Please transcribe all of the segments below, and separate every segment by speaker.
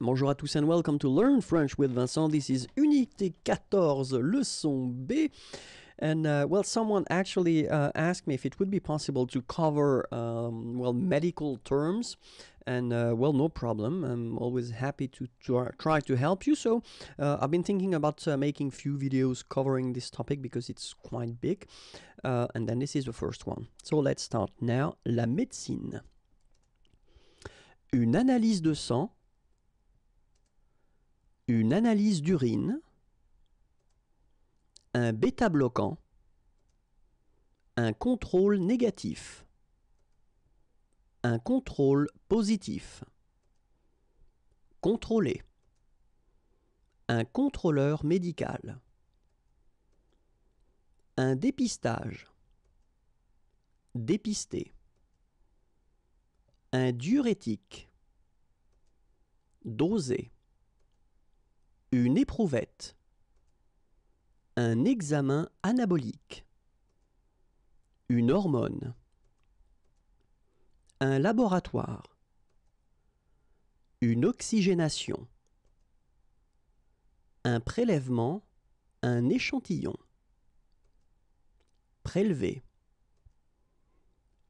Speaker 1: Bonjour à tous and welcome to Learn French with Vincent. This is Unité 14, leçon B. And uh, well, someone actually uh, asked me if it would be possible to cover, um, well, medical terms. And uh, well, no problem. I'm always happy to try to help you. So uh, I've been thinking about uh, making few videos covering this topic because it's quite big. Uh, and then this is the first one. So let's start now. La médecine. Une analyse de sang une analyse d'urine, un bêta-bloquant, un contrôle négatif, un contrôle positif, contrôler, un contrôleur médical, un dépistage, dépister, un diurétique, doser une éprouvette, un examen anabolique, une hormone, un laboratoire, une oxygénation, un prélèvement, un échantillon, prélever,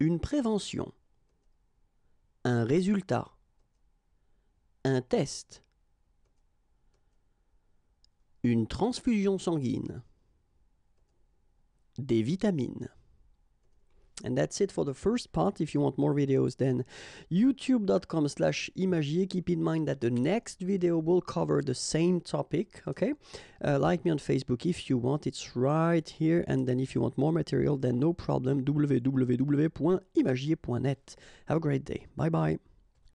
Speaker 1: une prévention, un résultat, un test, une transfusion sanguine, des vitamines. And that's it for the first part. If you want more videos, then youtube.com slash imagier. Keep in mind that the next video will cover the same topic, okay? Uh, like me on Facebook if you want. It's right here. And then if you want more material, then no problem. www.imagier.net. Have a great day. Bye-bye.